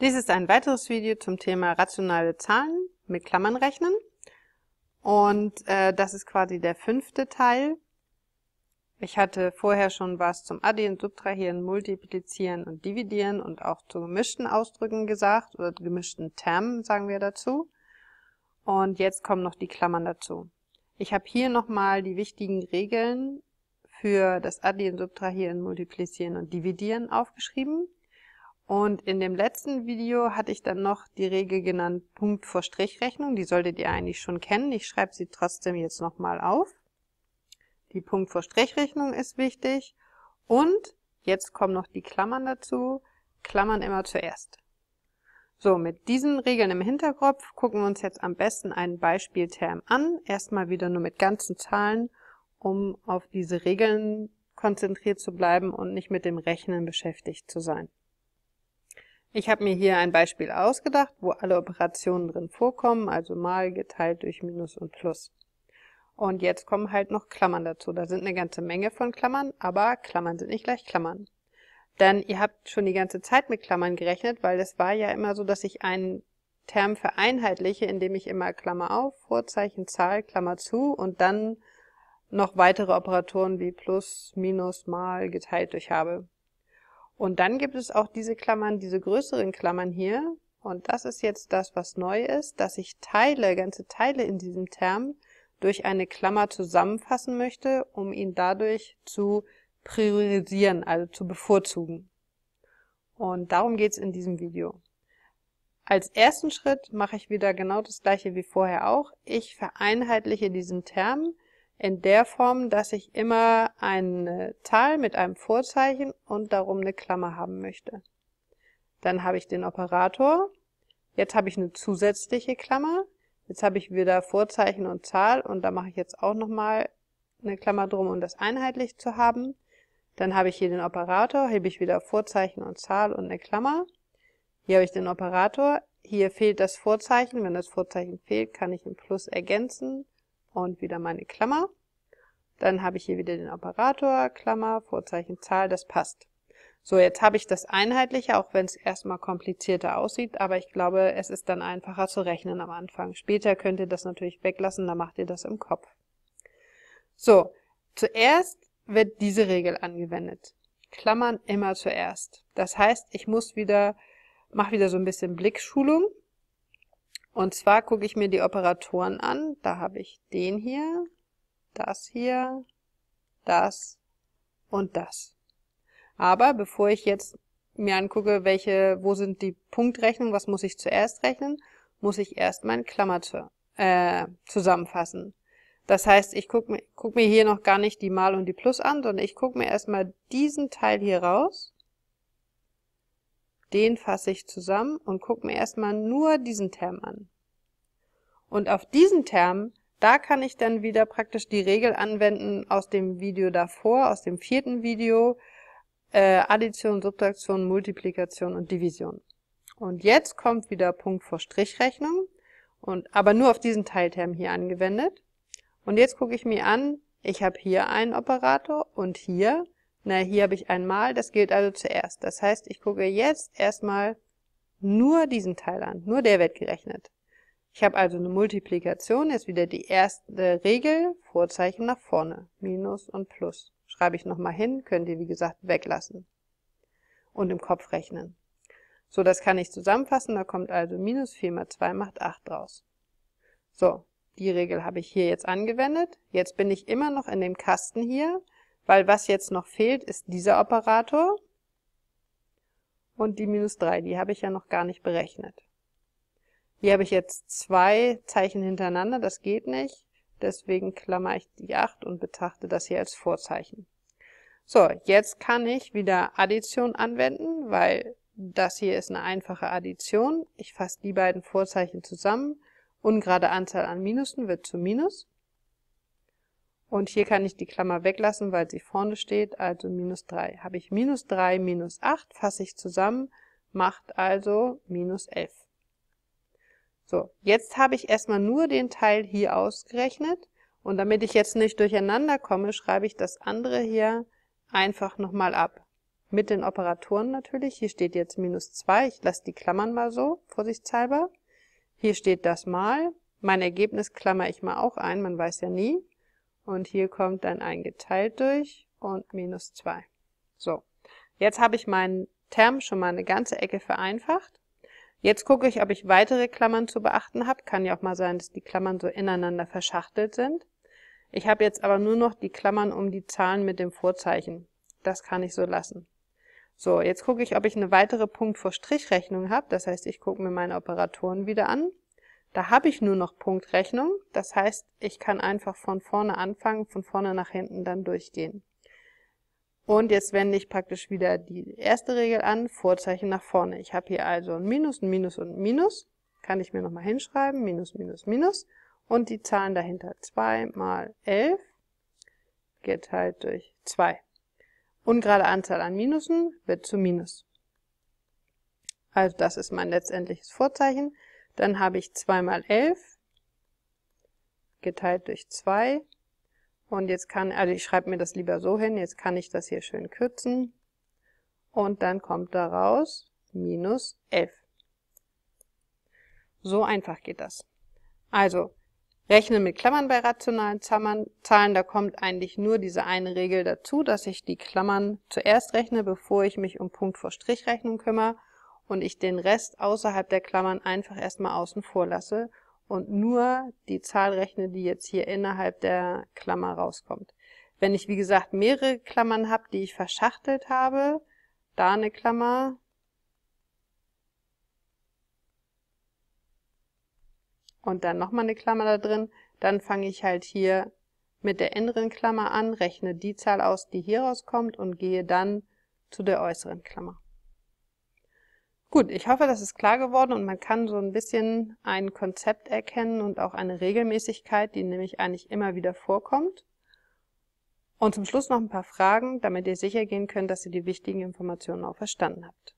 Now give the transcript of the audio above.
Dies ist ein weiteres Video zum Thema rationale Zahlen mit Klammern rechnen. Und äh, das ist quasi der fünfte Teil. Ich hatte vorher schon was zum Addieren, Subtrahieren, Multiplizieren und Dividieren und auch zu gemischten Ausdrücken gesagt oder gemischten Termen sagen wir dazu. Und jetzt kommen noch die Klammern dazu. Ich habe hier nochmal die wichtigen Regeln für das Addieren, Subtrahieren, Multiplizieren und Dividieren aufgeschrieben. Und in dem letzten Video hatte ich dann noch die Regel genannt, Punkt vor Strichrechnung. Die solltet ihr eigentlich schon kennen. Ich schreibe sie trotzdem jetzt nochmal auf. Die Punkt vor Strichrechnung ist wichtig. Und jetzt kommen noch die Klammern dazu. Klammern immer zuerst. So, mit diesen Regeln im Hinterkopf gucken wir uns jetzt am besten einen Beispielterm an. Erstmal wieder nur mit ganzen Zahlen, um auf diese Regeln konzentriert zu bleiben und nicht mit dem Rechnen beschäftigt zu sein. Ich habe mir hier ein Beispiel ausgedacht, wo alle Operationen drin vorkommen, also mal geteilt durch Minus und Plus. Und jetzt kommen halt noch Klammern dazu. Da sind eine ganze Menge von Klammern, aber Klammern sind nicht gleich Klammern. Denn ihr habt schon die ganze Zeit mit Klammern gerechnet, weil es war ja immer so, dass ich einen Term vereinheitliche, indem ich immer Klammer auf, Vorzeichen, Zahl, Klammer zu und dann noch weitere Operatoren wie plus, minus, mal geteilt durch habe. Und dann gibt es auch diese Klammern, diese größeren Klammern hier. Und das ist jetzt das, was neu ist, dass ich Teile, ganze Teile in diesem Term durch eine Klammer zusammenfassen möchte, um ihn dadurch zu priorisieren, also zu bevorzugen. Und darum geht's in diesem Video. Als ersten Schritt mache ich wieder genau das gleiche wie vorher auch. Ich vereinheitliche diesen Term, in der Form, dass ich immer eine Zahl mit einem Vorzeichen und darum eine Klammer haben möchte. Dann habe ich den Operator, jetzt habe ich eine zusätzliche Klammer, jetzt habe ich wieder Vorzeichen und Zahl und da mache ich jetzt auch nochmal eine Klammer drum, um das einheitlich zu haben. Dann habe ich hier den Operator, hebe ich wieder Vorzeichen und Zahl und eine Klammer. Hier habe ich den Operator, hier fehlt das Vorzeichen, wenn das Vorzeichen fehlt, kann ich ein Plus ergänzen und wieder meine Klammer. Dann habe ich hier wieder den Operator, Klammer, Vorzeichen, Zahl, das passt. So, jetzt habe ich das Einheitliche, auch wenn es erstmal komplizierter aussieht, aber ich glaube, es ist dann einfacher zu rechnen am Anfang. Später könnt ihr das natürlich weglassen, dann macht ihr das im Kopf. So, zuerst wird diese Regel angewendet. Klammern immer zuerst. Das heißt, ich muss wieder, mache wieder so ein bisschen Blickschulung. Und zwar gucke ich mir die Operatoren an. Da habe ich den hier, das hier, das und das. Aber bevor ich jetzt mir angucke, welche, wo sind die Punktrechnungen, was muss ich zuerst rechnen, muss ich erst mein Klammer zu, äh, zusammenfassen. Das heißt, ich gucke mir, guck mir hier noch gar nicht die Mal und die Plus an, sondern ich gucke mir erstmal diesen Teil hier raus den fasse ich zusammen und gucke mir erstmal nur diesen Term an. Und auf diesen Term, da kann ich dann wieder praktisch die Regel anwenden aus dem Video davor, aus dem vierten Video, äh, Addition, Subtraktion, Multiplikation und Division. Und jetzt kommt wieder Punkt vor Strichrechnung, und, aber nur auf diesen Teilterm hier angewendet. Und jetzt gucke ich mir an, ich habe hier einen Operator und hier na, hier habe ich einmal, das gilt also zuerst. Das heißt, ich gucke jetzt erstmal nur diesen Teil an, nur der wird gerechnet. Ich habe also eine Multiplikation, jetzt wieder die erste Regel, Vorzeichen nach vorne, Minus und Plus. Schreibe ich nochmal hin, könnt ihr wie gesagt weglassen und im Kopf rechnen. So, das kann ich zusammenfassen, da kommt also minus 4 mal 2 macht 8 raus. So, die Regel habe ich hier jetzt angewendet. Jetzt bin ich immer noch in dem Kasten hier weil was jetzt noch fehlt, ist dieser Operator und die minus 3, die habe ich ja noch gar nicht berechnet. Hier habe ich jetzt zwei Zeichen hintereinander, das geht nicht, deswegen klammer ich die 8 und betrachte das hier als Vorzeichen. So, jetzt kann ich wieder Addition anwenden, weil das hier ist eine einfache Addition. Ich fasse die beiden Vorzeichen zusammen. Ungerade Anzahl an Minusen wird zu Minus. Und hier kann ich die Klammer weglassen, weil sie vorne steht, also minus 3. Habe ich minus 3 minus 8, fasse ich zusammen, macht also minus 11. So, jetzt habe ich erstmal nur den Teil hier ausgerechnet und damit ich jetzt nicht durcheinander komme, schreibe ich das andere hier einfach nochmal ab. Mit den Operatoren natürlich, hier steht jetzt minus 2, ich lasse die Klammern mal so, vorsichtshalber. Hier steht das mal, mein Ergebnis klammer ich mal auch ein, man weiß ja nie. Und hier kommt dann ein geteilt durch und minus 2. So, jetzt habe ich meinen Term schon mal eine ganze Ecke vereinfacht. Jetzt gucke ich, ob ich weitere Klammern zu beachten habe. Kann ja auch mal sein, dass die Klammern so ineinander verschachtelt sind. Ich habe jetzt aber nur noch die Klammern um die Zahlen mit dem Vorzeichen. Das kann ich so lassen. So, jetzt gucke ich, ob ich eine weitere Punkt-vor-Strich-Rechnung habe. Das heißt, ich gucke mir meine Operatoren wieder an. Da habe ich nur noch Punktrechnung, das heißt, ich kann einfach von vorne anfangen, von vorne nach hinten dann durchgehen. Und jetzt wende ich praktisch wieder die erste Regel an, Vorzeichen nach vorne. Ich habe hier also ein Minus, ein Minus und ein Minus, kann ich mir nochmal hinschreiben, Minus, Minus, Minus. Und die Zahlen dahinter, 2 mal 11 geteilt halt durch 2. Ungerade Anzahl an Minusen wird zu Minus. Also das ist mein letztendliches Vorzeichen. Dann habe ich 2 mal 11 geteilt durch 2. Und jetzt kann, also ich schreibe mir das lieber so hin, jetzt kann ich das hier schön kürzen. Und dann kommt daraus minus 11. So einfach geht das. Also, Rechnen mit Klammern bei rationalen Zahlen, da kommt eigentlich nur diese eine Regel dazu, dass ich die Klammern zuerst rechne, bevor ich mich um Punkt vor Strichrechnung kümmere und ich den Rest außerhalb der Klammern einfach erstmal außen vor lasse und nur die Zahl rechne, die jetzt hier innerhalb der Klammer rauskommt. Wenn ich, wie gesagt, mehrere Klammern habe, die ich verschachtelt habe, da eine Klammer, und dann nochmal eine Klammer da drin, dann fange ich halt hier mit der inneren Klammer an, rechne die Zahl aus, die hier rauskommt und gehe dann zu der äußeren Klammer. Gut, ich hoffe, das ist klar geworden und man kann so ein bisschen ein Konzept erkennen und auch eine Regelmäßigkeit, die nämlich eigentlich immer wieder vorkommt. Und zum Schluss noch ein paar Fragen, damit ihr sicher gehen könnt, dass ihr die wichtigen Informationen auch verstanden habt.